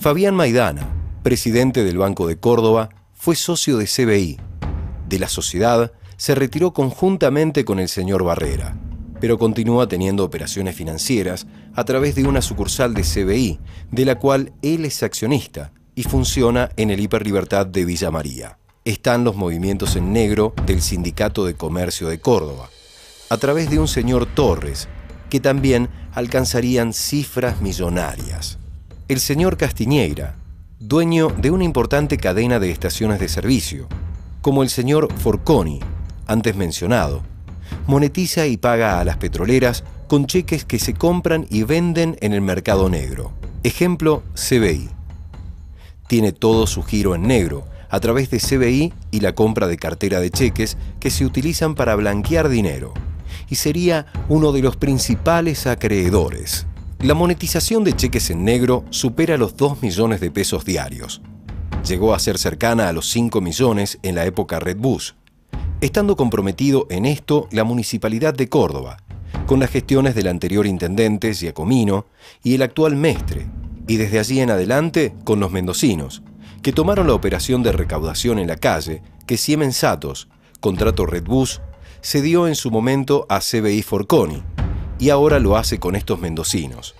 Fabián Maidana, presidente del Banco de Córdoba, fue socio de CBI. De la sociedad se retiró conjuntamente con el señor Barrera, pero continúa teniendo operaciones financieras a través de una sucursal de CBI, de la cual él es accionista y funciona en el Hiperlibertad de Villa María. Están los movimientos en negro del Sindicato de Comercio de Córdoba, a través de un señor Torres, que también alcanzarían cifras millonarias el señor Castiñeira, dueño de una importante cadena de estaciones de servicio, como el señor Forconi, antes mencionado, monetiza y paga a las petroleras con cheques que se compran y venden en el mercado negro. Ejemplo, CBI. Tiene todo su giro en negro, a través de CBI y la compra de cartera de cheques que se utilizan para blanquear dinero, y sería uno de los principales acreedores la monetización de cheques en negro supera los 2 millones de pesos diarios. Llegó a ser cercana a los 5 millones en la época Redbus, estando comprometido en esto la Municipalidad de Córdoba, con las gestiones del anterior intendente Giacomino y el actual Mestre, y desde allí en adelante con los mendocinos, que tomaron la operación de recaudación en la calle que Siemens Satos, contrato Redbus, cedió en su momento a CBI Forconi, y ahora lo hace con estos mendocinos.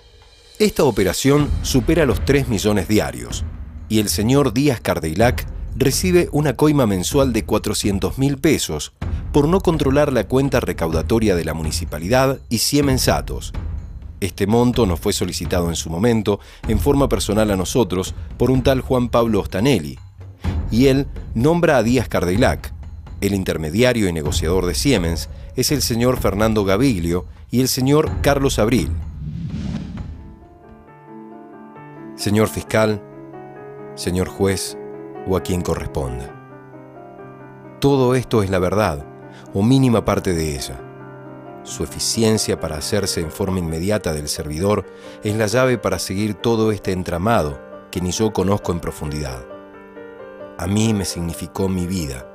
Esta operación supera los 3 millones diarios y el señor Díaz Cardeilac recibe una coima mensual de 400 mil pesos por no controlar la cuenta recaudatoria de la municipalidad y Siemens Atos. Este monto nos fue solicitado en su momento, en forma personal a nosotros, por un tal Juan Pablo Ostanelli, y él nombra a Díaz Cardeilac. El intermediario y negociador de Siemens es el señor Fernando Gaviglio, y el señor Carlos Abril. Señor fiscal, señor juez o a quien corresponda. Todo esto es la verdad, o mínima parte de ella. Su eficiencia para hacerse en forma inmediata del servidor es la llave para seguir todo este entramado que ni yo conozco en profundidad. A mí me significó mi vida,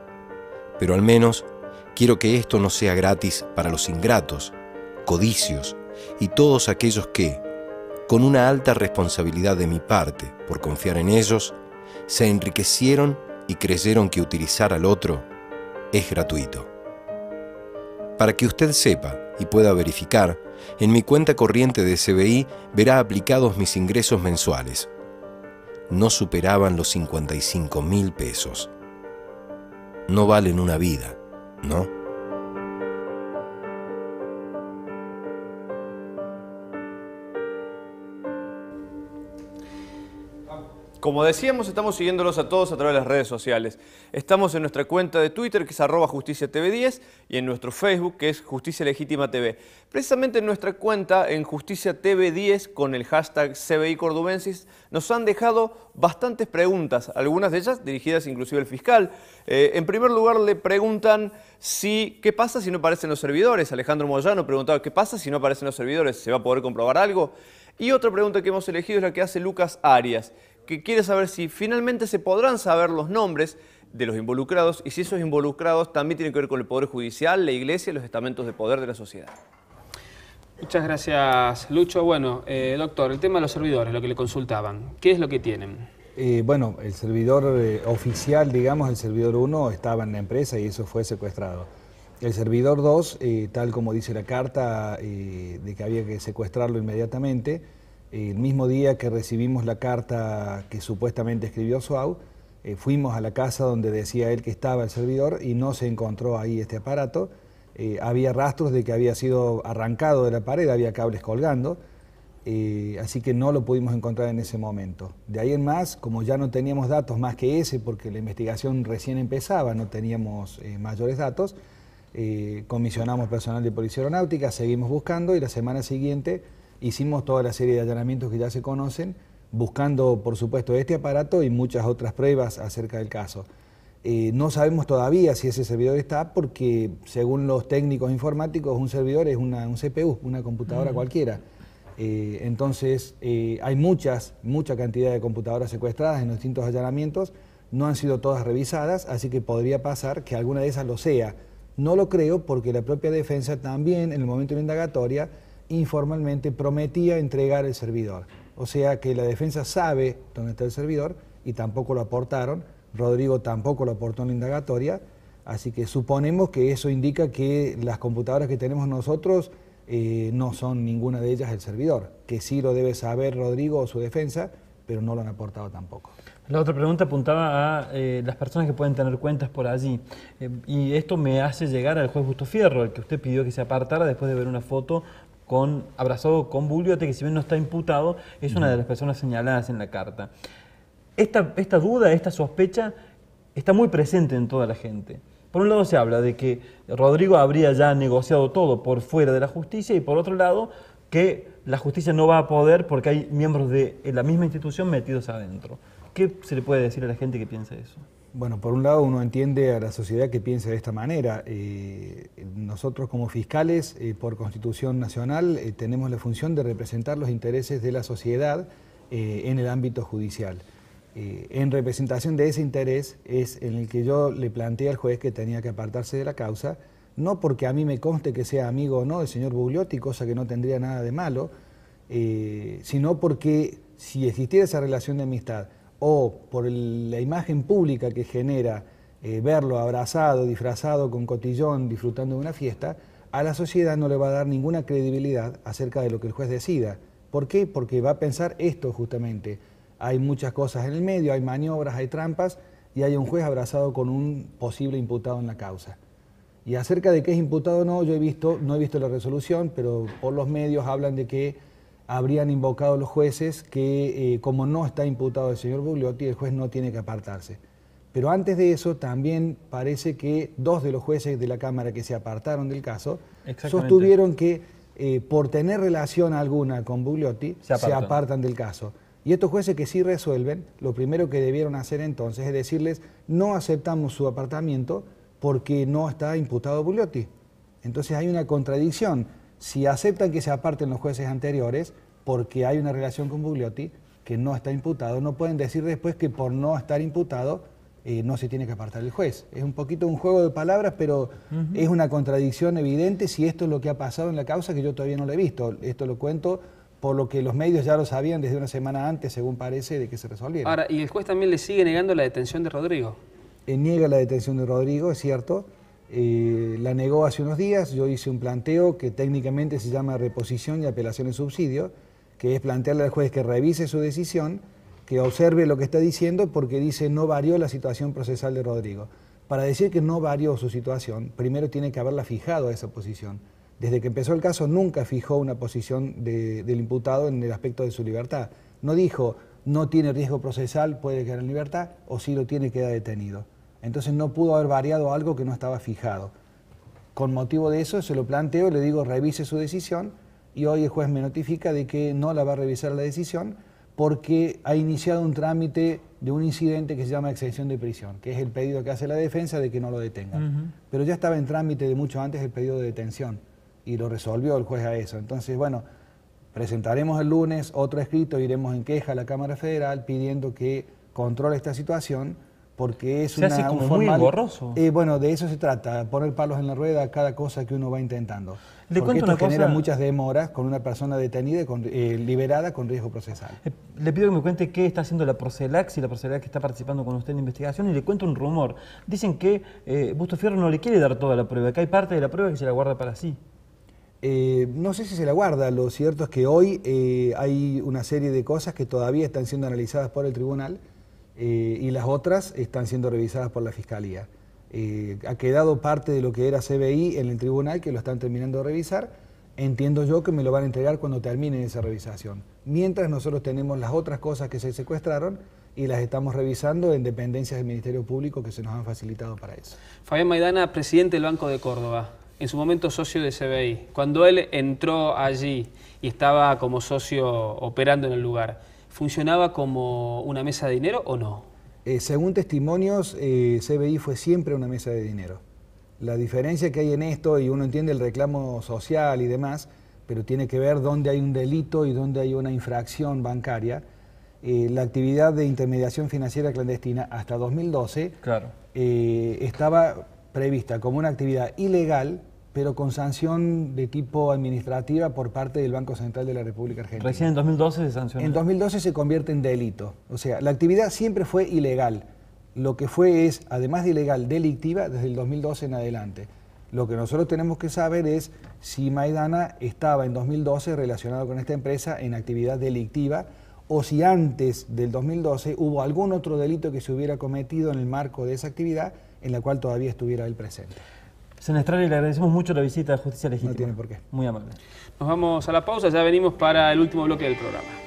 pero al menos quiero que esto no sea gratis para los ingratos codicios y todos aquellos que, con una alta responsabilidad de mi parte por confiar en ellos, se enriquecieron y creyeron que utilizar al otro es gratuito. Para que usted sepa y pueda verificar, en mi cuenta corriente de CBI verá aplicados mis ingresos mensuales. No superaban los 55 mil pesos. No valen una vida, ¿no? Como decíamos, estamos siguiéndolos a todos a través de las redes sociales. Estamos en nuestra cuenta de Twitter, que es arroba justiciatv10, y en nuestro Facebook, que es Justicia Legítima TV. Precisamente en nuestra cuenta, en Justicia TV10, con el hashtag CBI Cordubensis, nos han dejado bastantes preguntas, algunas de ellas dirigidas inclusive al fiscal. Eh, en primer lugar, le preguntan si, qué pasa si no aparecen los servidores. Alejandro Moyano preguntaba, ¿qué pasa si no aparecen los servidores? ¿Se va a poder comprobar algo? Y otra pregunta que hemos elegido es la que hace Lucas Arias que quiere saber si finalmente se podrán saber los nombres de los involucrados y si esos involucrados también tienen que ver con el Poder Judicial, la Iglesia y los estamentos de poder de la sociedad. Muchas gracias, Lucho. Bueno, eh, doctor, el tema de los servidores, lo que le consultaban, ¿qué es lo que tienen? Eh, bueno, el servidor eh, oficial, digamos, el servidor 1 estaba en la empresa y eso fue secuestrado. El servidor 2, tal como dice la carta de que había que secuestrarlo inmediatamente, el mismo día que recibimos la carta que supuestamente escribió Suau, eh, fuimos a la casa donde decía él que estaba el servidor y no se encontró ahí este aparato. Eh, había rastros de que había sido arrancado de la pared, había cables colgando, eh, así que no lo pudimos encontrar en ese momento. De ahí en más, como ya no teníamos datos más que ese, porque la investigación recién empezaba, no teníamos mayores datos, comisionamos personal de Policía Aeronáutica, seguimos buscando y la semana siguiente hicimos toda la serie de allanamientos que ya se conocen, buscando, por supuesto, este aparato y muchas otras pruebas acerca del caso. Eh, no sabemos todavía si ese servidor está porque, según los técnicos informáticos, un servidor es un CPU, una computadora cualquiera. Eh, entonces, eh, hay muchas, mucha cantidad de computadoras secuestradas en los distintos allanamientos, no han sido todas revisadas, así que podría pasar que alguna de esas lo sea. No lo creo porque la propia defensa también, en el momento de la indagatoria, informalmente prometía entregar el servidor. O sea que la defensa sabe dónde está el servidor y tampoco lo aportaron. Rodrigo tampoco lo aportó en la indagatoria. Así que suponemos que eso indica que las computadoras que tenemos nosotros eh, no son ninguna de ellas el servidor, que sí lo debe saber Rodrigo o su defensa, pero no lo han aportado tampoco. La otra pregunta apuntaba a eh, las personas que pueden tener cuentas por allí. Eh, y esto me hace llegar al juez Justo Fierro, el que usted pidió que se apartara después de ver una foto con, abrazado con Bugliote, este que si bien no está imputado, es una de las personas señaladas en la carta. Esta, esta duda, esta sospecha, está muy presente en toda la gente. Por un lado se habla de que Rodrigo habría ya negociado todo por fuera de la justicia y por otro lado que la justicia no va a poder porque hay miembros de la misma institución metidos adentro. ¿Qué se le puede decir a la gente que piensa eso? Bueno, por un lado uno entiende a la sociedad que piensa de esta manera. Eh, nosotros como fiscales, eh, por Constitución Nacional, eh, tenemos la función de representar los intereses de la sociedad en el ámbito judicial. en representación de ese interés es en el que yo le planteé al juez que tenía que apartarse de la causa, no porque a mí me conste que sea amigo o no del señor Bugliotti, cosa que no tendría nada de malo, sino porque si existiera esa relación de amistad, o por la imagen pública que genera eh, verlo abrazado, disfrazado, con cotillón, disfrutando de una fiesta, a la sociedad no le va a dar ninguna credibilidad acerca de lo que el juez decida. ¿Por qué? Porque va a pensar esto justamente. Hay muchas cosas en el medio, hay maniobras, hay trampas y hay un juez abrazado con un posible imputado en la causa. Y acerca de qué es imputado o no, yo he visto, no he visto la resolución, pero por los medios hablan de que habrían invocado los jueces que eh, como no está imputado el señor Bugliotti, el juez no tiene que apartarse. Pero antes de eso, también parece que dos de los jueces de la Cámara que se apartaron del caso sostuvieron que eh, por tener relación alguna con Bugliotti se, se apartan del caso. Y estos jueces que sí resuelven, lo primero que debieron hacer entonces es decirles, no aceptamos su apartamiento porque no está imputado Bugliotti. Entonces hay una contradicción si aceptan que se aparten los jueces anteriores, porque hay una relación con Bugliotti, que no está imputado, no pueden decir después que por no estar imputado eh, no se tiene que apartar el juez. Es un poquito un juego de palabras, pero es una contradicción evidente si esto es lo que ha pasado en la causa, que yo todavía no lo he visto. Esto lo cuento por lo que los medios ya lo sabían desde una semana antes, según parece, de que se resolviera. Ahora, ¿y el juez también le sigue negando la detención de Rodrigo? Eh, niega la detención de Rodrigo, es cierto. Eh, la negó hace unos días, yo hice un planteo que técnicamente se llama reposición y apelación en subsidio, que es plantearle al juez que revise su decisión, que observe lo que está diciendo, porque dice no varió la situación procesal de Rodrigo. Para decir que no varió su situación, primero tiene que haberla fijado a esa posición. Desde que empezó el caso nunca fijó una posición del imputado en el aspecto de su libertad. No dijo, no tiene riesgo procesal, puede quedar en libertad, o si lo tiene, queda detenido. Entonces no pudo haber variado algo que no estaba fijado. Con motivo de eso se lo planteo, le digo revise su decisión y hoy el juez me notifica de que no la va a revisar la decisión porque ha iniciado un trámite de un incidente que se llama exención de prisión, que es el pedido que hace la defensa de que no lo detengan. Pero ya estaba en trámite de mucho antes el pedido de detención y lo resolvió el juez a eso. Entonces, bueno, presentaremos el lunes otro escrito, iremos en queja a la Cámara Federal pidiendo que controle esta situación porque es como un muy engorroso. Eh, bueno, de eso se trata, poner palos en la rueda a cada cosa que uno va intentando. Le porque esto genera muchas demoras con una persona detenida y con, eh, liberada con riesgo procesal. Eh, le pido que me cuente qué está haciendo la Procelax y la Procelax que está participando con usted en la investigación y le cuento un rumor. Dicen que Busto Fierro no le quiere dar toda la prueba, que hay parte de la prueba que se la guarda para sí. no sé si se la guarda, lo cierto es que hoy hay una serie de cosas que todavía están siendo analizadas por el tribunal eh, y las otras están siendo revisadas por la Fiscalía. Eh, ha quedado parte de lo que era CBI en el tribunal, que lo están terminando de revisar. Entiendo yo que me lo van a entregar cuando terminen esa revisación. Mientras nosotros tenemos las otras cosas que se secuestraron y las estamos revisando en dependencias del Ministerio Público que se nos han facilitado para eso. Fabián Maidana, presidente del Banco de Córdoba, en su momento socio de CBI. Cuando él entró allí y estaba como socio operando en el lugar, funcionaba como una mesa de dinero o no? Eh, según testimonios, eh, CBI fue siempre una mesa de dinero. La diferencia que hay en esto, y uno entiende el reclamo social y demás, pero tiene que ver dónde hay un delito y dónde hay una infracción bancaria. Eh, la actividad de intermediación financiera clandestina hasta 2012 estaba prevista como una actividad ilegal pero con sanción de tipo administrativa por parte del Banco Central de la República Argentina. Recién en 2012 se sancionó. En 2012 se convierte en delito. O sea, la actividad siempre fue ilegal. Lo que fue es, además de ilegal, delictiva desde el 2012 en adelante. Lo que nosotros tenemos que saber es si Maidana estaba en 2012 relacionado con esta empresa en actividad delictiva o si antes del 2012 hubo algún otro delito que se hubiera cometido en el marco de esa actividad en la cual todavía estuviera él presente. Senestral le agradecemos mucho la visita a Justicia Legítima. No tiene por qué. Muy amable. Nos vamos a la pausa, ya venimos para el último bloque del programa.